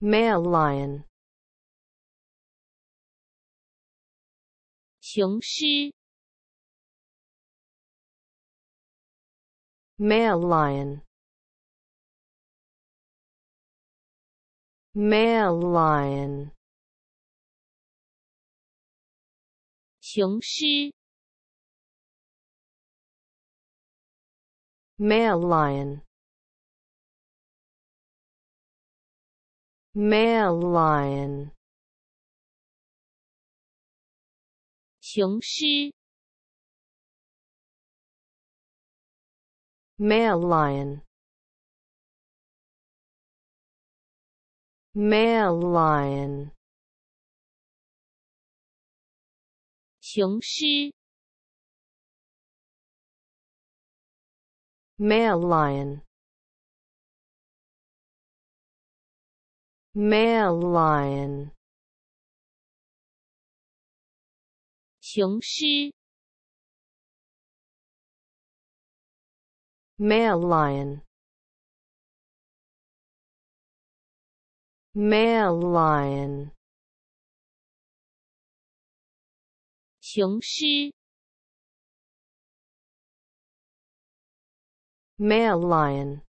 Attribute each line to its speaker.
Speaker 1: male lion 雄狮 male lion male lion 雄狮 male lion male lion 雄狮 male lion male lion 雄狮 male lion male lion 雄狮 male lion male lion 雄狮 male lion